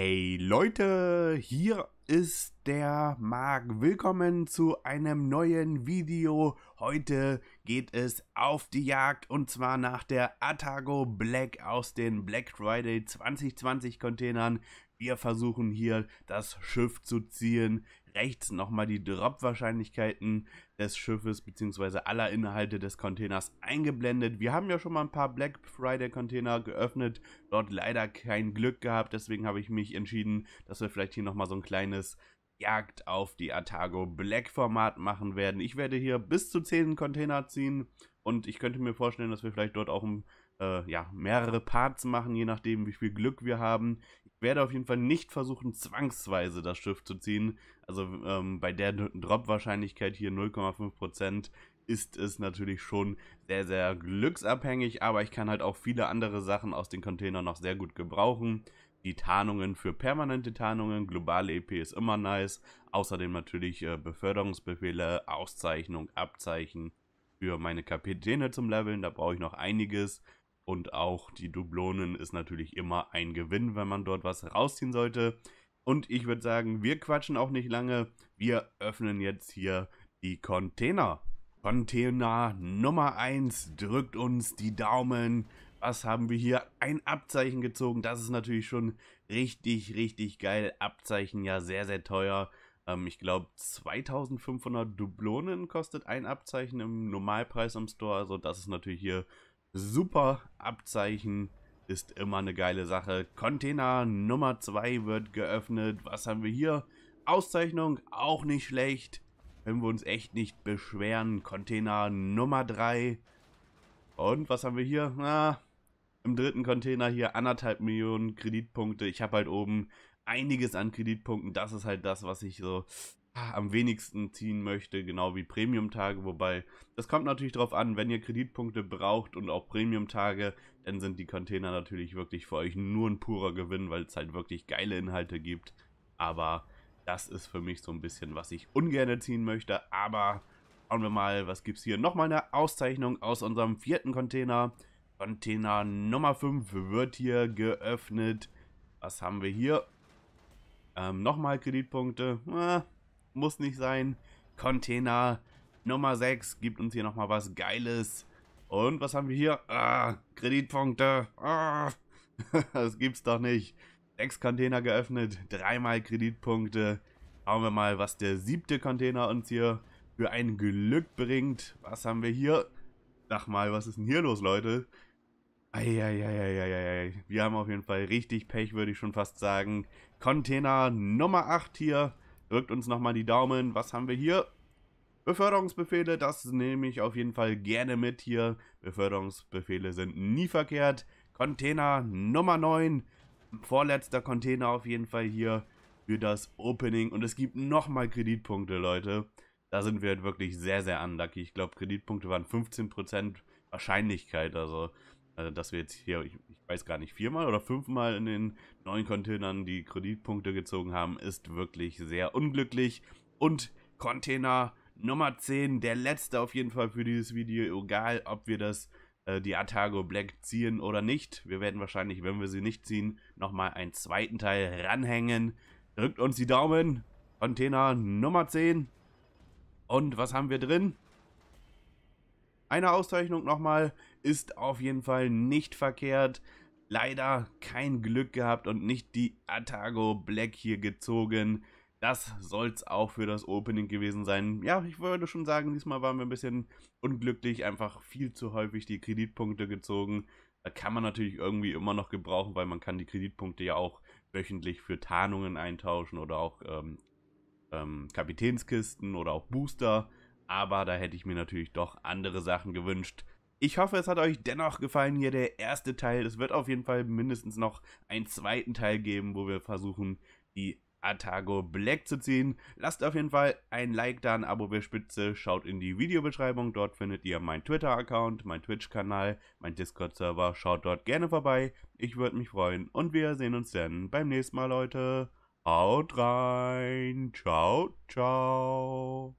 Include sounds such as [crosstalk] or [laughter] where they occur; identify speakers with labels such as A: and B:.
A: Hey Leute, hier ist der Marc. Willkommen zu einem neuen Video. Heute geht es auf die Jagd und zwar nach der Atago Black aus den Black Friday 2020 Containern. Wir versuchen hier das Schiff zu ziehen. Rechts nochmal die Drop-Wahrscheinlichkeiten des Schiffes bzw. aller Inhalte des Containers eingeblendet. Wir haben ja schon mal ein paar Black Friday Container geöffnet, dort leider kein Glück gehabt, deswegen habe ich mich entschieden, dass wir vielleicht hier nochmal so ein kleines Jagd auf die Artago Black Format machen werden. Ich werde hier bis zu 10 Container ziehen und ich könnte mir vorstellen, dass wir vielleicht dort auch ein äh, ja, mehrere Parts machen, je nachdem, wie viel Glück wir haben werde auf jeden Fall nicht versuchen, zwangsweise das Schiff zu ziehen. Also ähm, bei der Drop-Wahrscheinlichkeit hier 0,5% ist es natürlich schon sehr, sehr glücksabhängig, aber ich kann halt auch viele andere Sachen aus den Containern noch sehr gut gebrauchen. Die Tarnungen für permanente Tarnungen, globale EP ist immer nice. Außerdem natürlich äh, Beförderungsbefehle, Auszeichnung, Abzeichen für meine Kapitäne zum Leveln, da brauche ich noch einiges und auch die Dublonen ist natürlich immer ein Gewinn, wenn man dort was rausziehen sollte. Und ich würde sagen, wir quatschen auch nicht lange. Wir öffnen jetzt hier die Container. Container Nummer 1 drückt uns die Daumen. Was haben wir hier? Ein Abzeichen gezogen. Das ist natürlich schon richtig, richtig geil. Abzeichen ja sehr, sehr teuer. Ähm, ich glaube, 2500 Dublonen kostet ein Abzeichen im Normalpreis am Store. Also das ist natürlich hier super Abzeichen ist immer eine geile Sache. Container Nummer 2 wird geöffnet. Was haben wir hier? Auszeichnung, auch nicht schlecht. Können wir uns echt nicht beschweren. Container Nummer 3. Und was haben wir hier? Na, im dritten Container hier anderthalb Millionen Kreditpunkte. Ich habe halt oben einiges an Kreditpunkten. Das ist halt das, was ich so am wenigsten ziehen möchte, genau wie Premium-Tage. Wobei, das kommt natürlich darauf an, wenn ihr Kreditpunkte braucht und auch Premium-Tage, dann sind die Container natürlich wirklich für euch nur ein purer Gewinn, weil es halt wirklich geile Inhalte gibt. Aber das ist für mich so ein bisschen, was ich ungern ziehen möchte. Aber schauen wir mal, was gibt es hier? Nochmal eine Auszeichnung aus unserem vierten Container. Container Nummer 5 wird hier geöffnet. Was haben wir hier? Ähm, nochmal Kreditpunkte. Ah, muss nicht sein. Container Nummer 6 gibt uns hier nochmal was Geiles. Und was haben wir hier? Ah, Kreditpunkte. Ah, [laughs] das gibt's doch nicht. Sechs Container geöffnet, dreimal Kreditpunkte. Schauen wir mal, was der siebte Container uns hier für ein Glück bringt. Was haben wir hier? Sag mal, was ist denn hier los, Leute? Eieieiei. Wir haben auf jeden Fall richtig Pech, würde ich schon fast sagen. Container Nummer 8 hier. Drückt uns nochmal die Daumen. Was haben wir hier? Beförderungsbefehle, das nehme ich auf jeden Fall gerne mit hier. Beförderungsbefehle sind nie verkehrt. Container Nummer 9, vorletzter Container auf jeden Fall hier für das Opening. Und es gibt nochmal Kreditpunkte, Leute. Da sind wir halt wirklich sehr, sehr unlucky. Ich glaube, Kreditpunkte waren 15% Wahrscheinlichkeit. Also also, dass wir jetzt hier, ich, ich weiß gar nicht, viermal oder fünfmal in den neuen Containern die Kreditpunkte gezogen haben, ist wirklich sehr unglücklich. Und Container Nummer 10, der letzte auf jeden Fall für dieses Video, egal ob wir das äh, die Atago Black ziehen oder nicht. Wir werden wahrscheinlich, wenn wir sie nicht ziehen, nochmal einen zweiten Teil ranhängen. Drückt uns die Daumen. Container Nummer 10. Und was haben wir drin? Eine Auszeichnung nochmal ist auf jeden Fall nicht verkehrt. Leider kein Glück gehabt und nicht die Atago Black hier gezogen. Das soll's auch für das Opening gewesen sein. Ja, ich würde schon sagen, diesmal waren wir ein bisschen unglücklich, einfach viel zu häufig die Kreditpunkte gezogen. Da kann man natürlich irgendwie immer noch gebrauchen, weil man kann die Kreditpunkte ja auch wöchentlich für Tarnungen eintauschen oder auch ähm, ähm, Kapitänskisten oder auch Booster aber da hätte ich mir natürlich doch andere Sachen gewünscht. Ich hoffe, es hat euch dennoch gefallen hier der erste Teil. Es wird auf jeden Fall mindestens noch einen zweiten Teil geben, wo wir versuchen, die Atago Black zu ziehen. Lasst auf jeden Fall ein Like da, ein Abo für spitze. Schaut in die Videobeschreibung, dort findet ihr meinen Twitter-Account, meinen Twitch-Kanal, meinen Discord-Server. Schaut dort gerne vorbei. Ich würde mich freuen und wir sehen uns dann beim nächsten Mal, Leute. Haut rein. Ciao, ciao.